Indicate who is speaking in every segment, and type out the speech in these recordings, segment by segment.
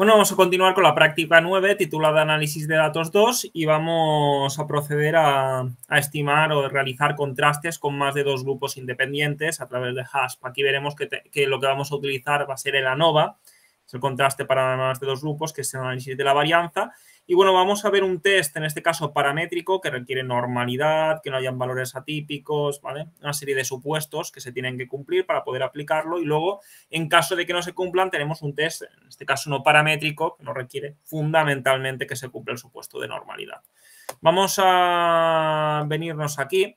Speaker 1: Bueno, vamos a continuar con la práctica 9 titulada Análisis de datos 2 y vamos a proceder a, estimar o realizar contrastes con más de dos grupos independientes a través de HASP. Aquí veremos que, que lo que vamos a utilizar va a ser el ANOVA, es el contraste para más de dos grupos, que es el análisis de la varianza, y bueno, vamos a ver un test, en este caso paramétrico, que requiere normalidad, que no hayan valores atípicos, ¿vale? Una serie de supuestos que se tienen que cumplir para poder aplicarlo. Y luego, en caso de que no se cumplan, tenemos un test, en este caso no paramétrico, que no requiere fundamentalmente que se cumpla el supuesto de normalidad. Vamos a venirnos aquí.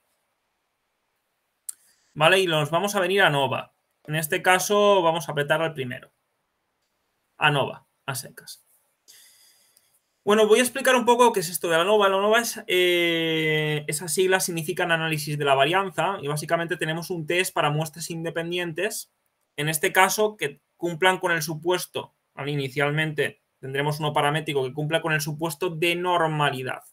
Speaker 1: ¿Vale? Y nos vamos a venir a Nova. En este caso vamos a apretar al primero. A Nova, a secas. Bueno, voy a explicar un poco qué es esto de la nova. La nova es, eh, esas siglas significan análisis de la varianza y básicamente tenemos un test para muestras independientes, en este caso que cumplan con el supuesto, inicialmente tendremos uno paramétrico que cumpla con el supuesto de normalidad.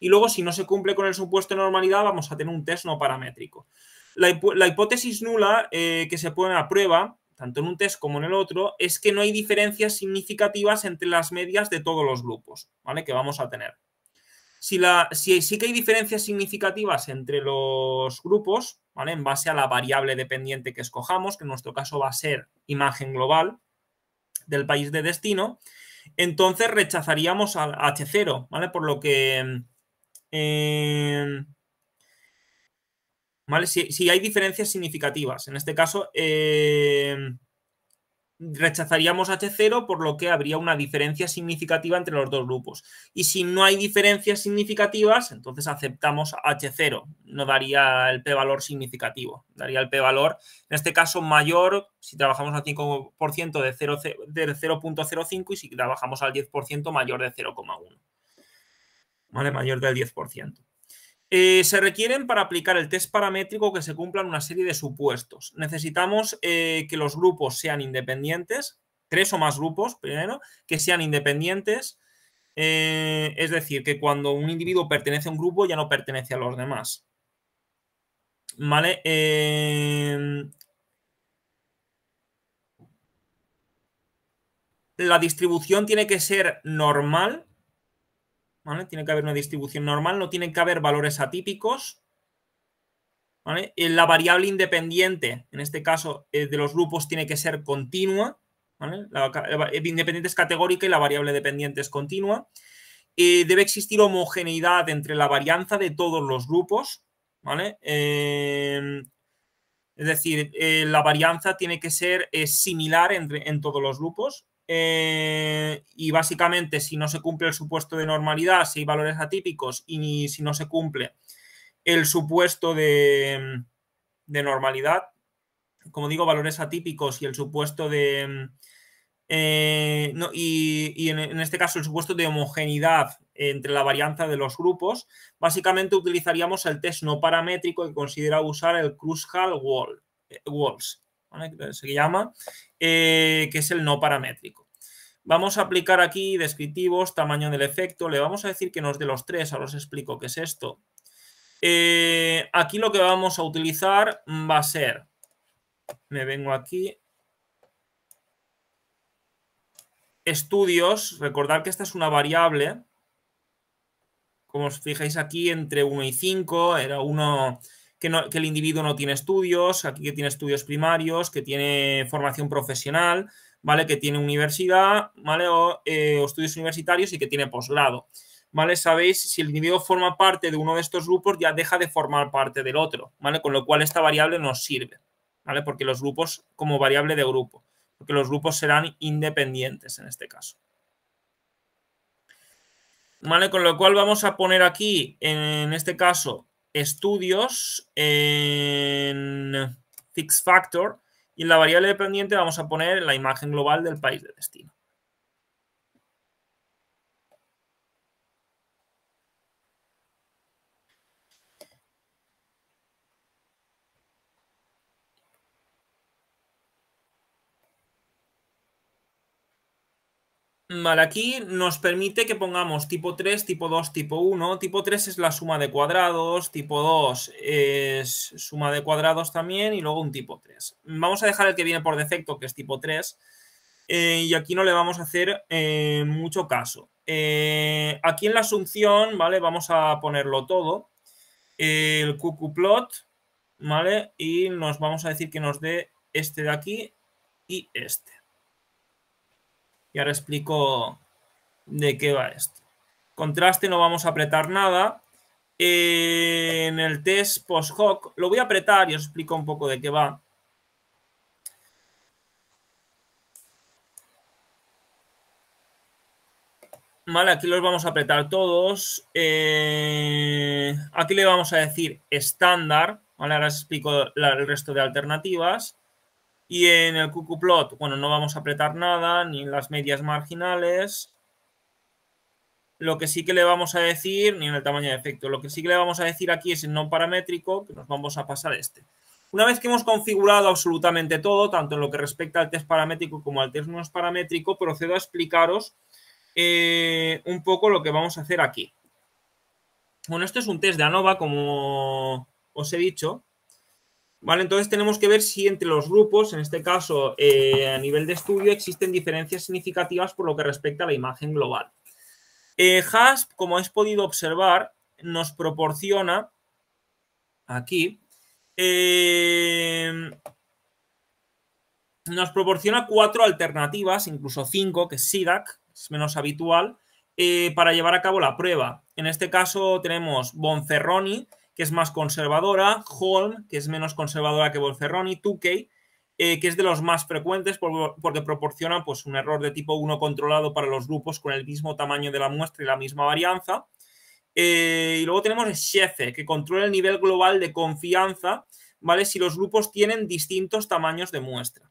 Speaker 1: Y luego si no se cumple con el supuesto de normalidad vamos a tener un test no paramétrico. La, hipótesis nula eh, que se pone a prueba tanto en un test como en el otro, es que no hay diferencias significativas entre las medias de todos los grupos, ¿vale? Que vamos a tener. Si, la, sí que hay diferencias significativas entre los grupos, ¿vale? En base a la variable dependiente que escojamos, que en nuestro caso va a ser imagen global del país de destino, entonces rechazaríamos al H0, ¿vale? Por lo que... Eh, si, hay diferencias significativas. En este caso, eh, rechazaríamos H0, por lo que habría una diferencia significativa entre los dos grupos. Y si no hay diferencias significativas, entonces aceptamos H0, no daría el p-valor significativo, daría el p-valor, en este caso, mayor si trabajamos al 5% de 0,05 y si trabajamos al 10% mayor de 0,1. ¿Vale? Mayor del 10%. Eh, se requieren para aplicar el test paramétrico que se cumplan una serie de supuestos. Necesitamos eh, que los grupos sean independientes, tres o más grupos primero, que sean independientes, eh, es decir, que cuando un individuo pertenece a un grupo ya no pertenece a los demás. ¿Vale? la distribución tiene que ser normal, tiene que haber una distribución normal, no tienen que haber valores atípicos. Eh, la variable independiente, en este caso, eh, de los grupos tiene que ser continua. ¿vale? La, eh, independiente es categórica y la variable dependiente es continua. debe existir homogeneidad entre la varianza de todos los grupos. Em, es decir, la varianza tiene que ser similar en todos los grupos. Eh, y básicamente, si no se cumple el supuesto de normalidad, si hay valores atípicos y si no se cumple el supuesto de, normalidad, como digo, valores atípicos y el supuesto de. Eh, y, en, este caso el supuesto de homogeneidad entre la varianza de los grupos, básicamente utilizaríamos el test no paramétrico que considera usar el Kruskal-Walls. Eh, se llama, eh, que es el no paramétrico. Vamos a aplicar aquí descriptivos, tamaño del efecto, le vamos a decir que nos de los tres, ahora os explico qué es esto. Eh, aquí lo que vamos a utilizar va a ser, me vengo aquí, estudios, recordad que esta es una variable, como os fijáis aquí, entre 1 y 5, era 1 que, el individuo no tiene estudios, aquí que tiene estudios primarios, que tiene formación profesional, ¿vale? Que tiene universidad, ¿vale? Eh, o, estudios universitarios y que tiene posgrado, ¿vale? Sabéis, si el individuo forma parte de uno de estos grupos, ya deja de formar parte del otro, ¿vale? Con lo cual esta variable nos sirve, ¿vale? Porque los grupos, como variable de grupo, porque los grupos serán independientes en este caso. ¿Vale? Con lo cual vamos a poner aquí, en este caso, estudios en fix factor y en la variable dependiente vamos a poner la imagen global del país de destino. Vale, aquí nos permite que pongamos tipo 3, tipo 2, tipo 1. Tipo 3 es la suma de cuadrados, tipo 2 es suma de cuadrados también y luego un tipo 3. Vamos a dejar el que viene por defecto, que es tipo 3, eh, y aquí no le vamos a hacer eh, mucho caso. Eh, aquí en la asunción, ¿vale? Vamos a ponerlo todo. El cucuplot, ¿vale? Y nos vamos a decir que nos dé este de aquí y este. Y ahora explico de qué va esto. Contraste no vamos a apretar nada. en el test post hoc lo voy a apretar y os explico un poco de qué va. Vale, aquí los vamos a apretar todos. Eh, aquí le vamos a decir estándar. ahora os explico el resto de alternativas. Y en el plot bueno, no vamos a apretar nada, ni en las medias marginales. Lo que sí que le vamos a decir, ni en el tamaño de efecto, lo que sí que le vamos a decir aquí es en no paramétrico, que nos vamos a pasar este. Una vez que hemos configurado absolutamente todo, tanto en lo que respecta al test paramétrico como al test no paramétrico, procedo a explicaros eh, un poco lo que vamos a hacer aquí. Bueno, este es un test de ANOVA, como os he dicho, ¿Vale? Entonces tenemos que ver si entre los grupos, en este caso eh, a nivel de estudio, existen diferencias significativas por lo que respecta a la imagen global. Eh, HASP, como has podido observar, nos proporciona aquí, eh, nos proporciona cuatro alternativas, incluso cinco, que es SIDAC, es menos habitual, para llevar a cabo la prueba. En este caso tenemos Bonferroni, que es más conservadora, Holm, que es menos conservadora que Bolferroni, Tukey, eh, que es de los más frecuentes porque proporciona pues, un error de tipo 1 controlado para los grupos con el mismo tamaño de la muestra y la misma varianza. Eh, y luego tenemos Shefe, que controla el nivel global de confianza, ¿vale? Si los grupos tienen distintos tamaños de muestra.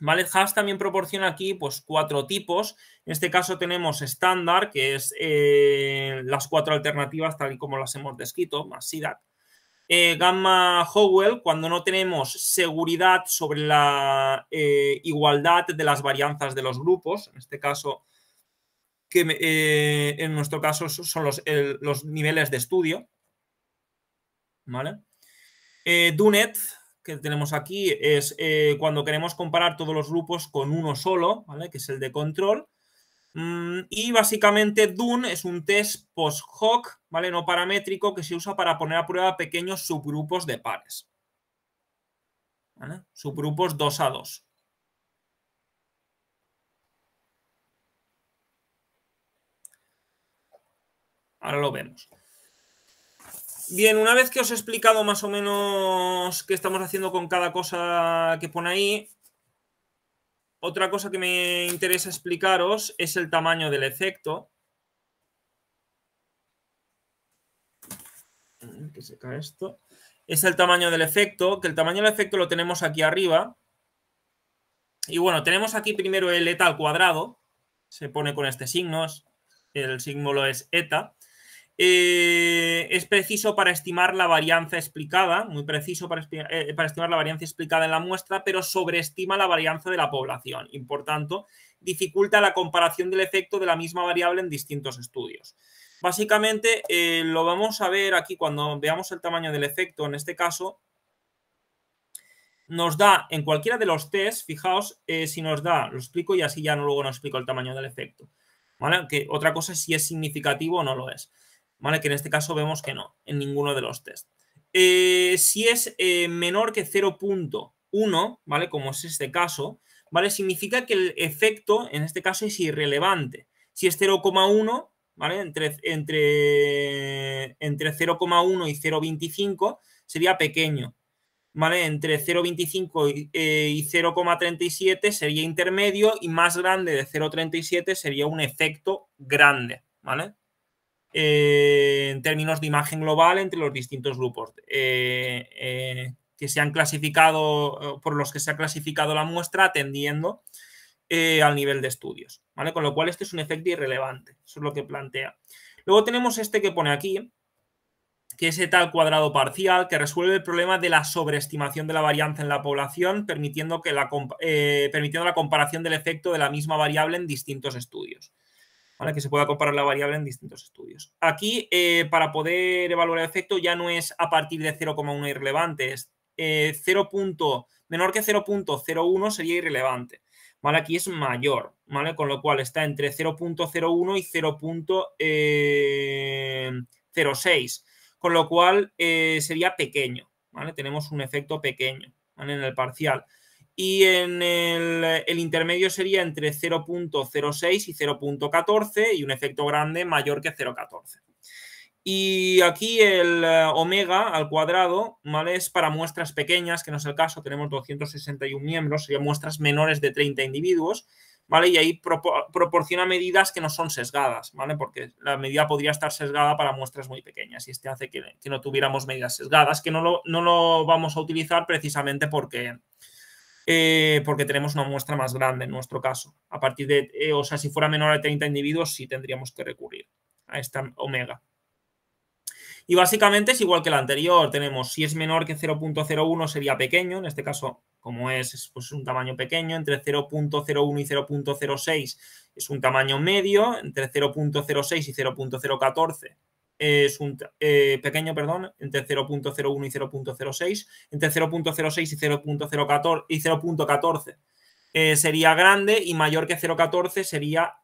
Speaker 1: Mallet también proporciona aquí pues, cuatro tipos. En este caso tenemos estándar, que es eh, las cuatro alternativas tal y como las hemos descrito, más SIDAC. Eh, gamma Howell, cuando no tenemos seguridad sobre la eh, igualdad de las varianzas de los grupos, en este caso, que en nuestro caso son los, niveles de estudio. ¿Vale? Dunet, que tenemos aquí es eh, cuando queremos comparar todos los grupos con uno solo, que es el de control. Mm, y básicamente DUN es un test post hoc, ¿vale? no paramétrico, que se usa para poner a prueba pequeños subgrupos de pares. Subgrupos 2 a 2. Ahora lo vemos. Bien, una vez que os he explicado más o menos qué estamos haciendo con cada cosa que pone ahí, otra cosa que me interesa explicaros es el tamaño del efecto. Mm, que se cae esto. Es el tamaño del efecto, que el tamaño del efecto lo tenemos aquí arriba. Y bueno, tenemos aquí primero el eta al cuadrado, se pone con este signo, el símbolo es eta. Eh, es preciso para estimar la varianza explicada, muy preciso eh, para, estimar la varianza explicada en la muestra, pero sobreestima la varianza de la población y, por tanto, dificulta la comparación del efecto de la misma variable en distintos estudios. Básicamente, eh, lo vamos a ver aquí cuando veamos el tamaño del efecto, en este caso, nos da en cualquiera de los test, fijaos si nos da, lo explico y así ya no, luego no explico el tamaño del efecto. ¿vale? Que otra cosa es si es significativo o no lo es. ¿vale? Que en este caso vemos que no, en ninguno de los test. Eh, si es eh, menor que 0.1, ¿vale? Como es este caso, ¿vale? Significa que el efecto, en este caso, es irrelevante. Si es 0,1, ¿vale? Entre, entre, entre 0,1 y 0,25 sería pequeño, ¿vale? Entre 0,25 y, eh, y 0,37 sería intermedio y más grande de 0,37 sería un efecto grande, ¿vale? Eh, en términos de imagen global entre los distintos grupos eh, eh, que se han clasificado, por los que se ha clasificado la muestra atendiendo al nivel de estudios. Con lo cual, este es un efecto irrelevante. Eso es lo que plantea. Luego tenemos este que pone aquí, que es tal cuadrado parcial, que resuelve el problema de la sobreestimación de la varianza en la población, permitiendo, que la, permitiendo la comparación del efecto de la misma variable en distintos estudios para que se pueda comparar la variable en distintos estudios. Aquí, eh, para poder evaluar el efecto, ya no es a partir de 0,1 irrelevante, es 0. Eh, menor que 0.01 sería irrelevante. ¿Vale? Aquí es mayor, ¿vale? Con lo cual está entre 0.01 y 0.06, eh, con lo cual sería pequeño, ¿vale? Tenemos un efecto pequeño en el parcial y en el, intermedio sería entre 0.06 y 0.14 y un efecto grande mayor que 0.14. Y aquí el eh, omega al cuadrado, ¿vale? Es para muestras pequeñas, que no es el caso, tenemos 261 miembros, serían muestras menores de 30 individuos, ¿vale? Y ahí proporciona medidas que no son sesgadas, ¿vale? Porque la medida podría estar sesgada para muestras muy pequeñas y este hace que, que no tuviéramos medidas sesgadas, que no lo, no lo vamos a utilizar precisamente porque, eh, porque tenemos una muestra más grande en nuestro caso. A partir de, eh, o sea, si fuera menor a 30 individuos, sí tendríamos que recurrir a esta omega. Y básicamente es igual que la anterior, tenemos si es menor que 0.01 sería pequeño, en este caso como es, es pues, un tamaño pequeño, entre 0.01 y 0.06 es un tamaño medio, entre 0.06 y 0.014 es un pequeño, perdón, entre 0.01 y 0.06, entre 0.06 y 0.014 y 0.14 sería grande y mayor que 0.14 sería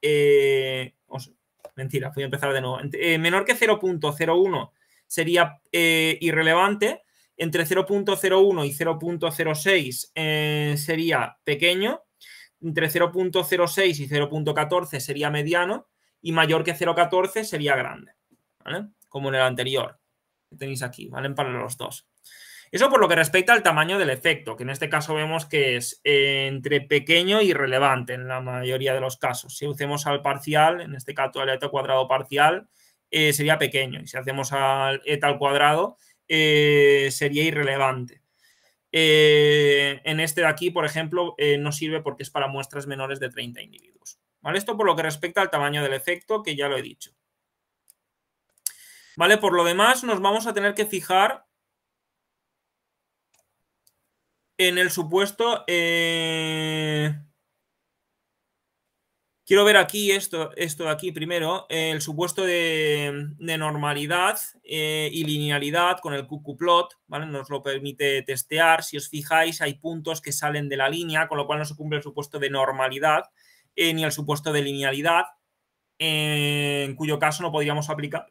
Speaker 1: mentira, voy a empezar de nuevo. menor que 0.01 sería irrelevante, entre 0.01 y 0.06 sería pequeño, entre 0.06 y 0.14 sería mediano y mayor que 0.14 sería grande. Como en el anterior que tenéis aquí, ¿valen? Para los dos. Eso por lo que respecta al tamaño del efecto, que en este caso vemos que es eh, entre pequeño y relevante en la mayoría de los casos. Si usemos al parcial, en este caso al eta cuadrado parcial, eh, sería pequeño. Y si hacemos al eta al cuadrado, eh, sería irrelevante. en este de aquí, por ejemplo, no sirve porque es para muestras menores de 30 individuos. ¿Vale? Esto por lo que respecta al tamaño del efecto, que ya lo he dicho. Vale, por lo demás nos vamos a tener que fijar en el supuesto... Eh, quiero ver aquí esto, esto de aquí primero, el supuesto de, normalidad eh, y linealidad con el QQplot, ¿vale? Nos lo permite testear. Si os fijáis, hay puntos que salen de la línea, con lo cual no se cumple el supuesto de normalidad eh, ni el supuesto de linealidad, en cuyo caso no podríamos aplicar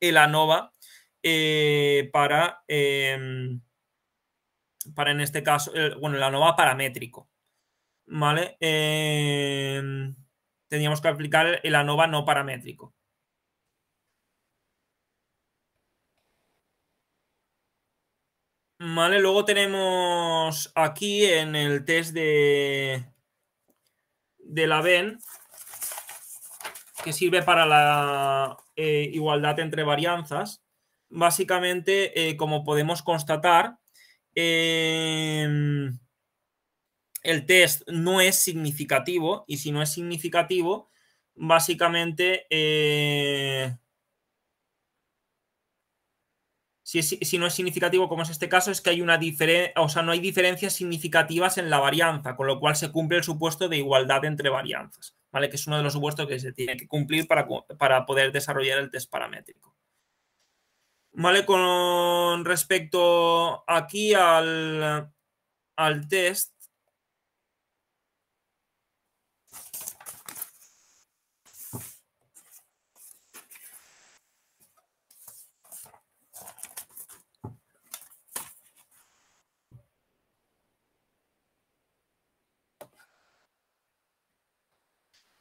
Speaker 1: el ANOVA eh, para, em, para en este caso, el bueno, ANOVA paramétrico. ¿Vale? Em, teníamos que aplicar el ANOVA no paramétrico. Vale, luego tenemos aquí en el test de, de la VEN, que sirve para la eh, igualdad entre varianzas, básicamente, eh, como podemos constatar, em, el test no es significativo y si no es significativo, básicamente, eh, si, si, no es significativo, como es este caso, es que hay una diferencia, o sea, no hay diferencias significativas en la varianza, con lo cual se cumple el supuesto de igualdad entre varianzas. Que es uno de los supuestos que se tiene que cumplir para, para poder desarrollar el test paramétrico. ¿Vale? Con respecto aquí al, al test,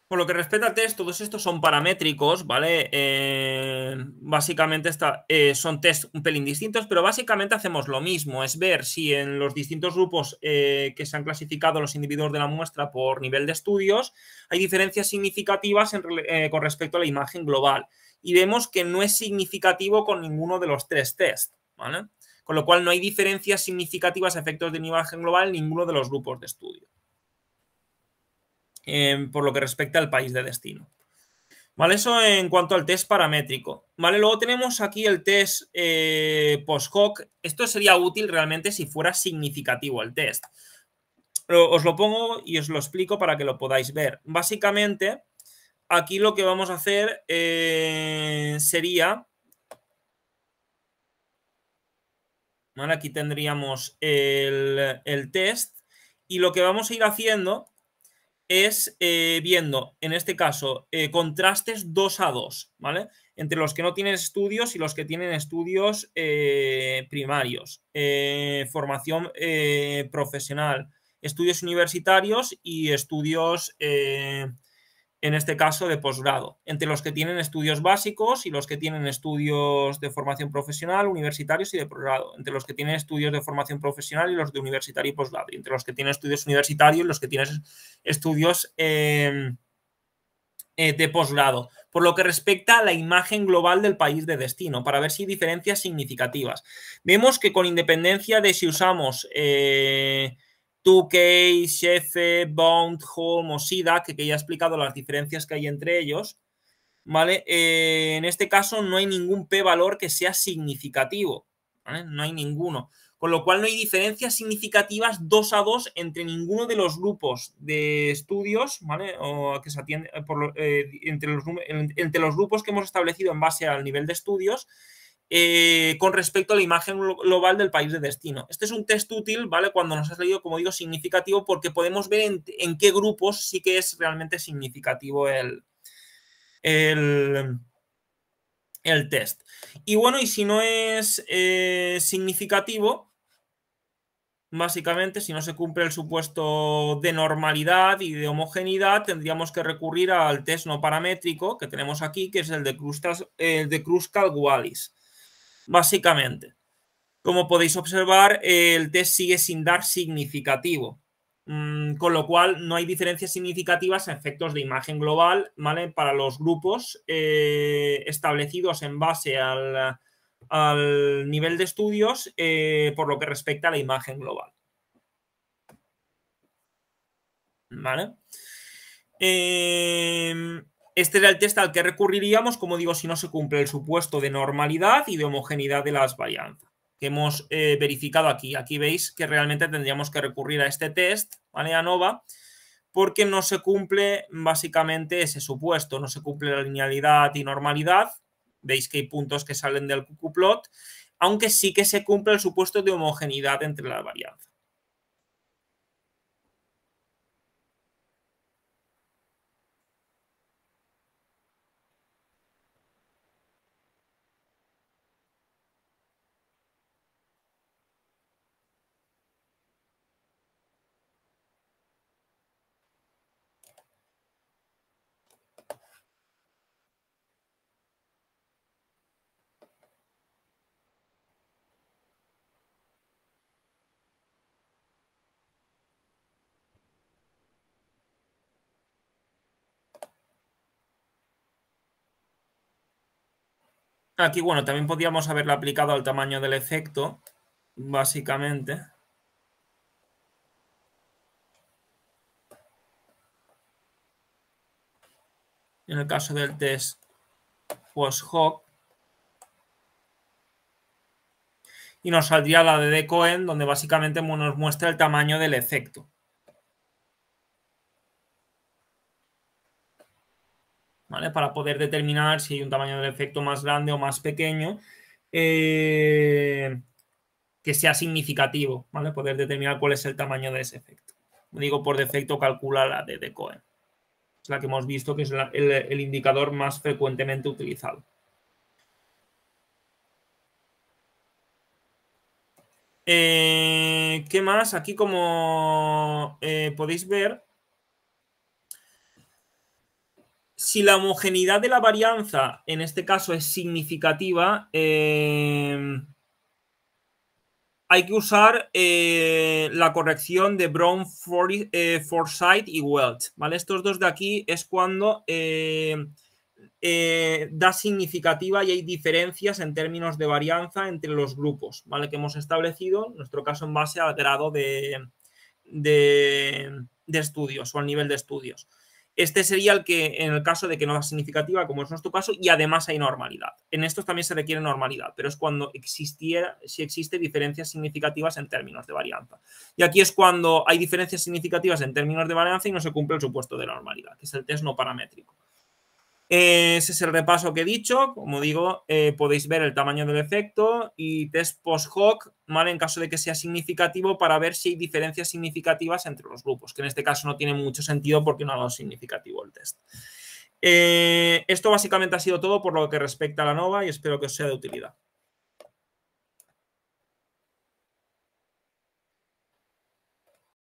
Speaker 1: Por lo que respecta al test, todos estos son paramétricos, ¿vale? Eh, básicamente eh, son test un pelín distintos, pero básicamente hacemos lo mismo, es ver si en los distintos grupos eh, que se han clasificado los individuos de la muestra por nivel de estudios hay diferencias significativas con respecto a la imagen global. Y vemos que no es significativo con ninguno de los tres test, ¿vale? Con lo cual no hay diferencias significativas a efectos de imagen global en ninguno de los grupos de estudio por lo que respecta al país de destino. ¿Vale? Eso en cuanto al test paramétrico. ¿Vale? Luego tenemos aquí el test eh, post hoc. Esto sería útil realmente si fuera significativo el test. Os lo pongo y os lo explico para que lo podáis ver. Básicamente, aquí lo que vamos a hacer eh, sería... ¿Vale? Aquí tendríamos el, el test y lo que vamos a ir haciendo es eh, viendo, en este caso, eh, contrastes 2 a 2, ¿vale? Entre los que no tienen estudios y los que tienen estudios eh, primarios, formación profesional, estudios universitarios y estudios en este caso de posgrado, entre los que tienen estudios básicos y los que tienen estudios de formación profesional, universitarios y de posgrado, entre los que tienen estudios de formación profesional y los de universitario y posgrado, entre los que tienen estudios universitarios y los que tienen estudios em, eh, de posgrado, por lo que respecta a la imagen global del país de destino, para ver si hay diferencias significativas. Vemos que con independencia de si usamos... Eh, 2K, Shefe, Bound, Home o SIDAC, que, ya he explicado las diferencias que hay entre ellos, ¿vale? Eh, en este caso no hay ningún p-valor que sea significativo, ¿vale? No hay ninguno. Con lo cual no hay diferencias significativas dos a dos entre ninguno de los grupos de estudios, ¿vale? O que se atiende eh, eh, entre, los, entre los grupos que hemos establecido en base al nivel de estudios eh, con respecto a la imagen global del país de destino. Este es un test útil, ¿vale? Cuando nos has leído, como digo, significativo, porque podemos ver en, qué grupos sí que es realmente significativo el, el, test. Y bueno, y si no es eh, significativo, básicamente, si no se cumple el supuesto de normalidad y de homogeneidad, tendríamos que recurrir al test no paramétrico que tenemos aquí, que es el de Kruskal-Wallis. Básicamente, como podéis observar, el test sigue sin dar significativo, mm, con lo cual no hay diferencias significativas en efectos de imagen global ¿vale? para los grupos eh, establecidos en base al, nivel de estudios eh, por lo que respecta a la imagen global. ¿Vale? Em, este era el test al que recurriríamos, como digo, si no se cumple el supuesto de normalidad y de homogeneidad de las varianzas que hemos eh, verificado aquí. Aquí veis que realmente tendríamos que recurrir a este test, ¿vale? ANOVA, porque no se cumple básicamente ese supuesto, no se cumple la linealidad y normalidad. Veis que hay puntos que salen del plot, aunque sí que se cumple el supuesto de homogeneidad entre las varianzas. Aquí, bueno, también podríamos haberla aplicado al tamaño del efecto, básicamente. En el caso del test post Y nos saldría la de decoen, donde básicamente nos muestra el tamaño del efecto. Para poder determinar si hay un tamaño del efecto más grande o más pequeño. Eh, que sea significativo, ¿vale? Poder determinar cuál es el tamaño de ese efecto. Digo, por defecto calcula la de, Cohen. Es la que hemos visto que es el, indicador más frecuentemente utilizado. Eh, ¿Qué más? Aquí como eh, podéis ver, si la homogeneidad de la varianza en este caso es significativa, eh, hay que usar eh, la corrección de Brown, For, eh, y Welch. ¿vale? Estos dos de aquí es cuando da significativa y hay diferencias en términos de varianza entre los grupos ¿vale? que hemos establecido, en nuestro caso en base al grado de estudios o al nivel de estudios. Este sería el que, en el caso de que no sea significativa, como es nuestro caso, y además hay normalidad. En estos también se requiere normalidad, pero es cuando existiera, si existe diferencias significativas en términos de varianza. Y aquí es cuando hay diferencias significativas en términos de varianza y no se cumple el supuesto de normalidad, que es el test no paramétrico. Eh, ese es el repaso que he dicho. Como digo, eh, podéis ver el tamaño del efecto y test post hoc, mal En caso de que sea significativo, para ver si hay diferencias significativas entre los grupos, que en este caso no tiene mucho sentido porque no ha dado significativo el test. Eh, esto básicamente ha sido todo por lo que respecta a la NOVA y espero que os sea de utilidad.